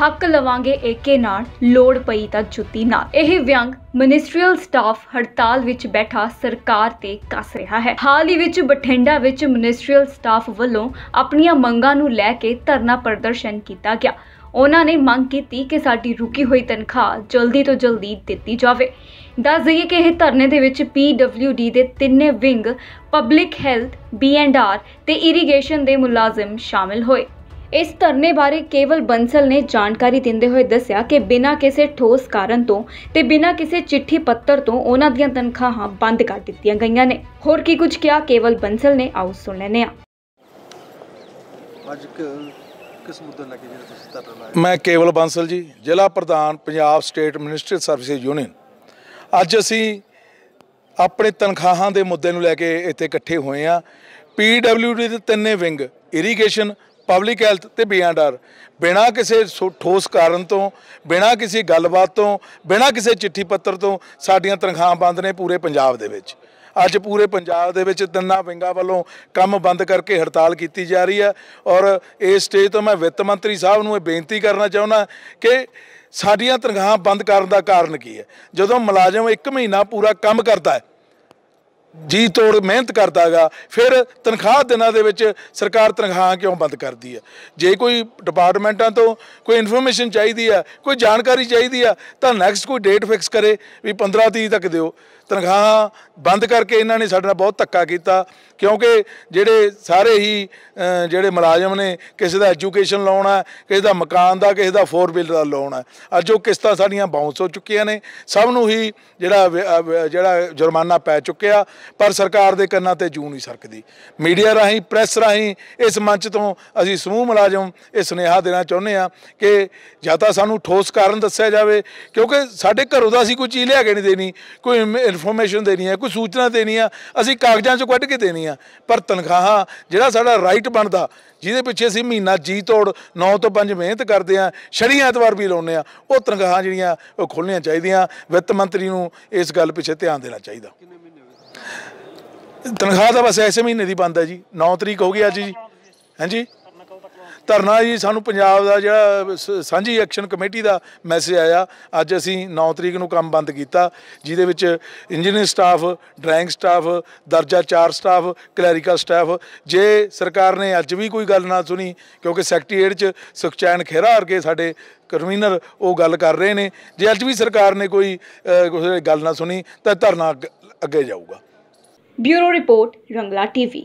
ਹੱਕ ਲਵਾਂਗੇ ਏਕੇ ਨਾਲ ਲੋੜ ਪਈ ਤਾਂ ਜੁੱਤੀ ਨਾਲ ਇਹ ਵਿਅੰਗ ਮਿਨਿਸਟਰੀਅਲ ਸਟਾਫ ਹੜਤਾਲ ਵਿੱਚ ਬੈਠਾ ਸਰਕਾਰ ਤੇ ਕੱਸ ਰਿਹਾ ਹੈ ਹਾਲ ਹੀ ਵਿੱਚ ਬਠਿੰਡਾ ਵਿੱਚ ਮਿਨਿਸਟਰੀਅਲ ਸਟਾਫ ਵੱਲੋਂ ਆਪਣੀਆਂ ਮੰਗਾਂ ਨੂੰ ਲੈ ਕੇ ਧਰਨਾ ਪ੍ਰਦਰਸ਼ਨ ਕੀਤਾ ਗਿਆ ਉਹਨਾਂ ਨੇ ਮੰਗ ਕੀਤੀ ਕਿ ਸਾਡੀ ਰੁਕੀ ਹੋਈ ਤਨਖਾਹ ਜਲਦੀ ਤੋਂ ਜਲਦੀ ਦਿੱਤੀ ਜਾਵੇ ਦੱਸ ਦਈਏ ਕਿ ਇਹ ਧਰਨੇ ਦੇ ਵਿੱਚ PWD ਦੇ ਤਿੰਨੇ ਵਿੰਗ ਪਬਲਿਕ ਹੈਲਥ BNR ਤੇ ਇਰੀਗੇਸ਼ਨ ਦੇ ਮੁਲਾਜ਼ਮ ਸ਼ਾਮਿਲ ਹੋਏ ਇਸ ਧਰਨੇ ਬਾਰੇ ਕੇਵਲ ਬੰਸਲ ਨੇ ਜਾਣਕਾਰੀ ਦਿੰਦੇ ਹੋਏ ਦੱਸਿਆ ਕਿ ਬਿਨਾਂ ਕਿਸੇ ਠੋਸ ਕਾਰਨ ਤੋਂ ਤੇ ਬਿਨਾਂ ਕਿਸੇ ਚਿੱਠੀ ਪੱਤਰ ਤੋਂ ਉਹਨਾਂ ਦੀਆਂ ਤਨਖਾਹਾਂ ਬੰਦ ਕਰ ਦਿੱਤੀਆਂ ਗਈਆਂ ਨੇ ਹੋਰ ਕੀ ਕੁਝ ਕਿਹਾ ਕੇਵਲ ਬੰਸਲ ਨੇ ਆਉ ਸੁਣ ਲੈਨੇ ਆ ਅੱਜ ਕਿਸ ਮੁੱਦੇ ਜਿਹੜਾ ਤੁਸੀਂ ਮੈਂ ਕੇਵਲ ਬੰਸਲ ਜੀ ਜ਼ਿਲ੍ਹਾ ਪ੍ਰਧਾਨ Punjab state ministry service union ਅੱਜ ਅਸੀਂ ਆਪਣੇ ਤਨਖਾਹਾਂ ਦੇ ਮੁੱਦੇ ਨੂੰ ਲੈ ਕੇ ਇੱਥੇ ਇਕੱਠੇ ਹੋਏ ਆ ਪੀਡਬਲਯੂਡੀ ਦੇ ਤਿੰਨੇ ਵਿੰਗ ਇਰੀਗੇਸ਼ਨ ਪਬਲਿਕ ਹੈਲਥ ਤੇ ਬੀਐਂਡ ਬਿਨਾ ਕਿਸੇ ਠੋਸ ਕਾਰਨ ਤੋਂ ਬਿਨਾ ਕਿਸੇ ਗੱਲਬਾਤ ਤੋਂ ਬਿਨਾ ਕਿਸੇ ਚਿੱਠੀ ਪੱਤਰ ਤੋਂ ਸਾਡੀਆਂ ਤਨਖਾਹਾਂ ਬੰਦ ਨੇ ਪੂਰੇ ਪੰਜਾਬ ਦੇ ਵਿੱਚ ਅੱਜ ਪੂਰੇ ਪੰਜਾਬ ਦੇ ਵਿੱਚ ਤਿੰਨਾਂ ਵਿੰਗਾ ਵੱਲੋਂ ਕੰਮ ਬੰਦ ਕਰਕੇ ਹੜਤਾਲ ਕੀਤੀ ਜਾ ਰਹੀ ਹੈ ਔਰ ਇਸ ਸਟੇਜ ਤੋਂ ਮੈਂ ਵਿੱਤ ਮੰਤਰੀ ਸਾਹਿਬ ਨੂੰ ਇਹ ਬੇਨਤੀ ਕਰਨਾ ਚਾਹੁੰਦਾ ਕਿ ਸਾਡੀਆਂ ਤਨਖਾਹਾਂ ਬੰਦ ਕਰਨ ਦਾ ਕਾਰਨ ਕੀ ਹੈ ਜਦੋਂ ਮੁਲਾਜ਼ਮ 1 ਮਹੀਨਾ ਪੂਰਾ ਕੰਮ ਕਰਦਾ ਹੈ ਜੀ ਤੋੜ ਮਿਹਨਤ ਕਰਦਾਗਾ ਫਿਰ ਤਨਖਾਹ ਦਿਨਾਂ ਦੇ ਵਿੱਚ ਸਰਕਾਰ ਤਨਖਾਹਾਂ ਕਿਉਂ ਬੰਦ ਕਰਦੀ ਹੈ ਜੇ ਕੋਈ ਡਿਪਾਰਟਮੈਂਟਾਂ ਤੋਂ ਕੋਈ ਇਨਫੋਰਮੇਸ਼ਨ ਚਾਹੀਦੀ ਆ ਕੋਈ ਜਾਣਕਾਰੀ ਚਾਹੀਦੀ ਆ ਤਾਂ ਨੈਕਸਟ ਕੋਈ ਡੇਟ ਫਿਕਸ ਕਰੇ ਵੀ 15 30 ਤੱਕ ਦਿਓ ਤਨਖਾਹਾਂ ਬੰਦ ਕਰਕੇ ਇਹਨਾਂ ਨੇ ਸਾਡੇ ਨਾਲ ਬਹੁਤ ਧੱਕਾ ਕੀਤਾ ਕਿਉਂਕਿ ਜਿਹੜੇ ਸਾਰੇ ਹੀ ਜਿਹੜੇ ਮੁਲਾਜ਼ਮ ਨੇ ਕਿਸੇ ਦਾ ਐਜੂਕੇਸ਼ਨ ਲੋਨ ਆ ਕਿਸੇ ਦਾ ਮਕਾਨ ਦਾ ਕਿਸੇ ਦਾ ਫੋਰ ਬਿਲ ਦਾ ਲੋਨ ਆ ਅੱਜ ਉਹ ਕਿਸ਼ਤਾਂ ਸਾਡੀਆਂ ਬਾਉਂਸ ਹੋ ਚੁੱਕੀਆਂ ਨੇ ਸਭ ਨੂੰ ਹੀ ਜਿਹੜਾ ਜਿਹੜਾ ਜੁਰਮਾਨਾ ਪੈ ਚੁੱਕਿਆ ਪਰ ਸਰਕਾਰ ਦੇ ਕੰਨਾਂ ਤੇ ਜੂ ਨਹੀਂ ਸਰਕਦੀ ਮੀਡੀਆ ਰਾਹੀਂ ਪ੍ਰੈਸ ਰਾਹੀਂ ਇਸ ਮੰਚ ਤੋਂ ਅਸੀਂ ਸਮੂਹ ਮੁਲਾਜ਼ਮ ਇਹ ਸੁਨੇਹਾ ਦੇਣਾ ਚਾਹੁੰਦੇ ਆ ਕਿ ਜਾਂ ਤਾਂ ਸਾਨੂੰ ਠੋਸ ਕਾਰਨ ਦੱਸਿਆ ਜਾਵੇ ਕਿਉਂਕਿ ਸਾਡੇ ਘਰੋਂ ਦਾ ਅਸੀਂ ਕੋਈ ਚੀਜ਼ ਲਿਆ ਕੇ ਨਹੀਂ ਦੇਣੀ ਕੋਈ ਇਨਫੋਰਮੇਸ਼ਨ ਦੇਣੀ ਹੈ ਕੋਈ ਸੂਚਨਾ ਦੇਣੀ ਆ ਅਸੀਂ ਕਾਗਜ਼ਾਂ 'ਚ ਕੱਢ ਕੇ ਦੇਣੀ ਆ ਪਰ ਤਨਖਾਹਾਂ ਜਿਹੜਾ ਸਾਡਾ ਰਾਈਟ ਬਣਦਾ ਜਿਹਦੇ ਪਿੱਛੇ ਅਸੀਂ ਮਹੀਨਾ ਜੀ ਤੋੜ 9 ਤੋਂ 5 ਮਿਹਨਤ ਕਰਦੇ ਆ ਛੜੀਆਂ ਐਤਵਾਰ ਵੀ ਲਾਉਂਦੇ ਆ ਉਹ ਤਨਖਾਹਾਂ ਜਿਹੜੀਆਂ ਉਹ ਖੋਲਣੀਆਂ ਚਾਹੀਦੀਆਂ ਵਿੱਤ ਮੰਤਰੀ ਨੂੰ ਇਸ ਗੱਲ ਪਿੱਛੇ ਧਿਆਨ ਦੇਣਾ ਚਾਹੀਦਾ ਤਨਖਾਹ ਤਾਂ ਬਸ ਐਸੇ ਮਹੀਨੇ ਦੀ ਬੰਦ ਹੈ ਜੀ 9 ਤਰੀਕ ਹੋ ਗਈ ਅੱਜ ਜੀ ਹਾਂਜੀ ਧਰਨਾ ਜੀ ਸਾਨੂੰ ਪੰਜਾਬ ਦਾ ਜਿਹੜਾ ਸਾਂਝੀ ਐਕਸ਼ਨ ਕਮੇਟੀ ਦਾ ਮੈਸੇਜ ਆਇਆ ਅੱਜ ਅਸੀਂ 9 ਤਰੀਕ ਨੂੰ ਕੰਮ ਬੰਦ ਕੀਤਾ ਜਿਹਦੇ ਵਿੱਚ ਇੰਜੀਨੀਅਰ ਸਟਾਫ ਡਰਾਇੰਗ ਸਟਾਫ ਦਰਜਾ 4 ਸਟਾਫ ਕਲੈਰੀਕਲ ਸਟਾਫ ਜੇ ਸਰਕਾਰ ਨੇ ਅੱਜ ਵੀ ਕੋਈ ਗੱਲ ਨਾ ਸੁਣੀ ਕਿਉਂਕਿ ਸੈਕਟਰੀਏਟ 'ਚ ਸੁਖਚੈਨ ਖੇਰਾ ਵਰਗੇ ਸਾਡੇ ਕਨਵੀਨਰ ਉਹ ਗੱਲ ਕਰ ਰਹੇ ਨੇ ਜੇ ਅੱਜ ਵੀ ਸਰਕਾਰ ਨੇ ਕੋਈ ਗੱਲ ਨਾ ਸੁਣੀ ਤਾਂ ਧਰਨਾ ਅੱਗੇ ਜਾਊਗਾ ਬਿਊਰੋ ਰਿਪੋਰਟ ਰੰਗਲਾ ਟੀਵੀ